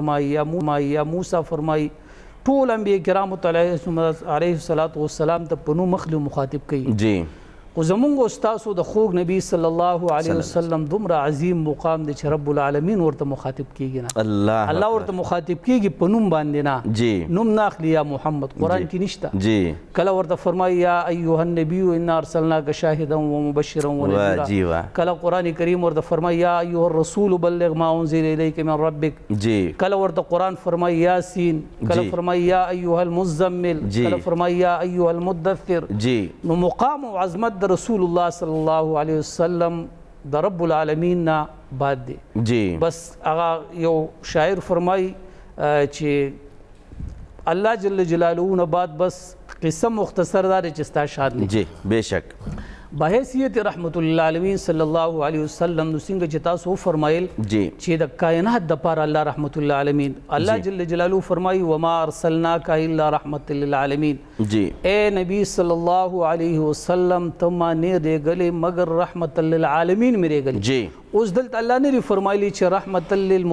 فرمای یا فرمای یا موسی فرمای ټول انبیاء کرام علیه السلام ته په نو مخلو مخاطب کوي جی خو زمونږ استادو د خوږ نبی صلی الله علیه وسلم دومره عظیم مقام دی چې رب العالمین ورته مخاطب کیږي نه الله الله ورته مخاطب کیږي په نوم باندې نه جی نوم ناخلی یا محمد قران کې نشته جی کله ورته فرمایي یا ایها النبی انا ارسلناک شاهدا ومبشرا ونذیرا کله قران کریم ورته فرمایي یا ایها الرسول بلغ ما انزل الیک من ربک جی کله ورته قران فرمایي یاسین کله فرمایي یا ایها المزمل کله فرمایي یا ایها المدثر جی نو مقام او عظمت د رسول الله صلی الله علیه وسلم د رب العالمین نه باد دی جی بس هغه یو شاعر فرمای چې الله جل جلاله نه باد بس قصه مختصر دار چې ستا شاد نه جی بشک बहसियत रहमतुल्लामीन सल्लल्लाहु अलैहि वसल्लम नुसिंग जिता सो फरमाइल जी छे द कायनात दपार अल्लाह रहमतुल्लामीन अल्लाह जल जलालु फरमाई वमा अरसलना का इल्ला आलमीन जी ए नबी सल्लल्लाहु अलैहि वसल्लम तमा ने दे गले मगर रहमत आलमीन मेरे गले जी उस दल अल्लाह ने फरमाई ली छे रहमतुल्लिल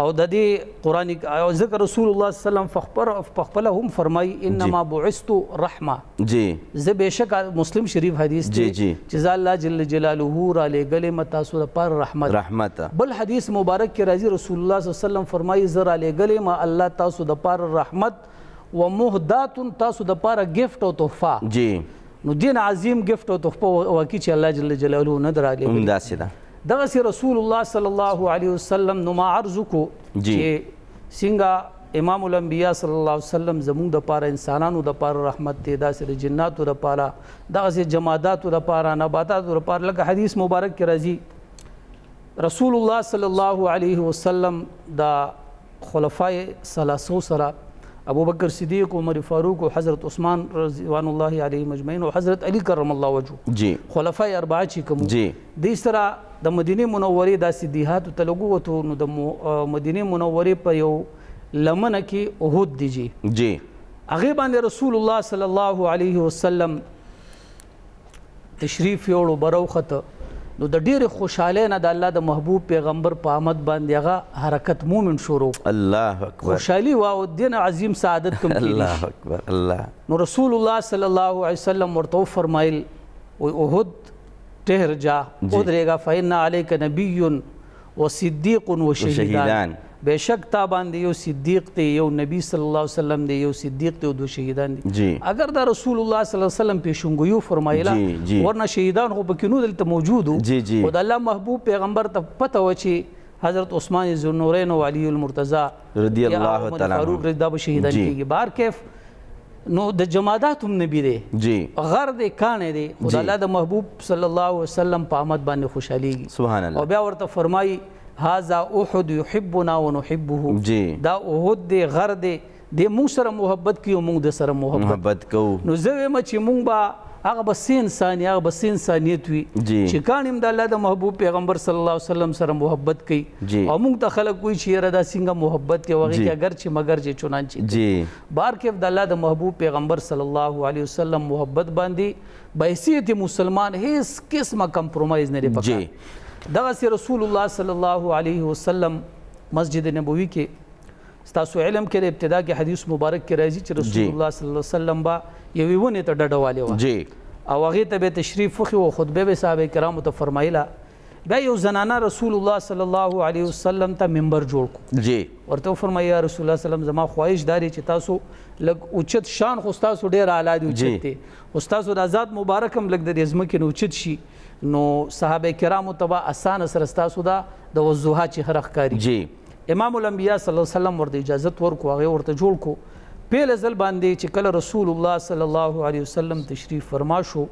او د دې قران او ذکر رسول الله صلی الله علیه وسلم فخبر فخبل هم فرمای انما بعثت رحمه جی زه بشک مسلم شریف حدیث جی جی جزا الله جل جلاله را لګل متا سور پر رحمت رحمت بل حدیث مبارک کې راځي رسول الله صلی الله علیه وسلم فرمای زه را لګل ما الله تاسو د پر رحمت و مهدات تاسو د پر گفت او تحفه جی نو دین عظیم گفت او تحفه واکې چې الله جل جلاله نه درالې هم داسې ده دغه سي رسول الله صلی الله علیه وسلم نو ما عرض کو چې څنګه امام الانبیاء صلی الله علیه وسلم زموږ د پاره انسانانو د پاره رحمت دی دا سره جناتو د پاره دغه سي جماداتو د پاره نباتاتو د پاره لکه حدیث مبارک کې راځي رسول الله صلی الله علیه وسلم دا خلفای ثلاثو سره ابو بکر صدیق عمر فاروق و حضرت عثمان رضوان الله علیه مجمعین او حضرت علی کرم الله وجهه جی خلفای اربعه چې کوم جی د سره د مدینه منورې داسې دیهاتو ته لږ وتو نو د مدینه منورې په یو لمنه کې احد دی جی جی هغې باندې رسول الله صلی الله علیه وسلم تشریف یوړو بروخته نو د ډېرې خوشحالۍ نه د الله د محبوب پیغمبر په آمد باندې هغه حرکت مومن شروع الله اکبر خوشحالي واو دین عظیم سعادت کوم الله اکبر الله نو رسول الله صلی الله علیه وسلم ورته فرمایل و احد ټهر جا ودرېګا فإن عليك نبي وصديق وشهيدان بشک تا باندې یو صدیق دی یو نبی صلی الله علیه وسلم دی یو صدیق دی او دو شهیدان دي جی. اگر دا رسول الله صلی الله علیه وسلم پیشنګویو فرمایلا جی. جی. ورنه شهیدان خو پکې نو دلته موجود جی. جی. او د الله محبوب پیغمبر ته پته و چې حضرت عثمان ذوالنورین او علی المرتضی رضی الله تعالی عنہ فاروق رضی الله شهیدان کیږي بار کیف نو د جمادات هم نبی دی جی غر دی کانه دی خدای الله د محبوب صلی الله علیه وسلم په آمد باندې خوشحاليږي سبحان الله او بیا ورته فرمایي هاذا احد يحبنا ونحبه جی دا احد دی غر دی د مو سره محبت کیو مونږ د سره محبت, محبت کو نو زه وایم چې مونږ با هغه به سین ثانیه هغه به سین ثانیت وي چې کانیم د الله د محبوب پیغمبر صلی الله علیه وسلم سره محبت کوي او موږ ته خلک کوئی چیرې دا څنګه محبت کوي هغه کې اگر چې مگر چې چونان چې بار کې د الله د محبوب پیغمبر صلی الله علیه وسلم محبت باندې بحیثیت مسلمان هیڅ قسمه کمپرمایز نه لري پکې دغه رسول الله صلی الله علیه وسلم مسجد نبوي کې ستاسو علم کې ابتدا کې حدیث مبارک کې راځي چې رسول الله صلی الله علیه وسلم با یوې ونې ته ډډه والې و جی او هغه ته به تشریف خو او خطبه به صاحب کرامو ته فرمایله بیا یو زنانه رسول الله صلی الله علیه وسلم ته منبر جوړ کو جی ورته فرمایا رسول الله صلی الله علیه وسلم زما خواهش داري چې تاسو لګ اوچت شان خو تاسو ډیر اعلی دي اوچت دي استاد آزاد مبارکم لګ د ازمکه نو اوچت شي نو صحابه کرامو ته به اسانه سره تاسو دا د وضوحات چې هرخ کاری جی امام الانبیاء صلی الله علیه وسلم ورته اجازه ورکو هغه ورته جوړ کو پیل ځل باندې چې کله رسول الله صلی الله علیه وسلم تشریف فرما شو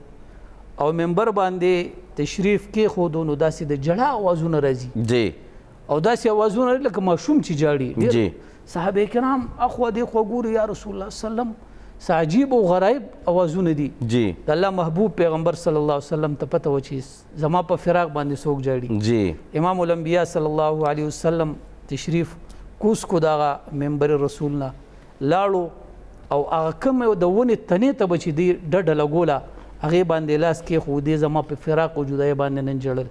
او منبر باندې تشریف کې خودونو داسې د جړه اوازونه راځي جی او داسې اوازونه لکه ماشوم چې جاړي جی صحابه کرام اخو دې خو ګوري یا رسول الله صلی الله علیه وسلم ساجیب او غرایب اوازونه دي جی د الله محبوب پیغمبر صلی الله علیه وسلم ته پته و چې زما په فراق باندې سوق جاړي جی امام الانبیاء صلی الله علیه وسلم تشریف کوس کو دا ممبر رسول نه لاړو او هغه کوم د ونې تنې ته بچی دی ډډه لګوله هغه باندې لاس کې خو دې زما په فراق او جدای باندې نن جړل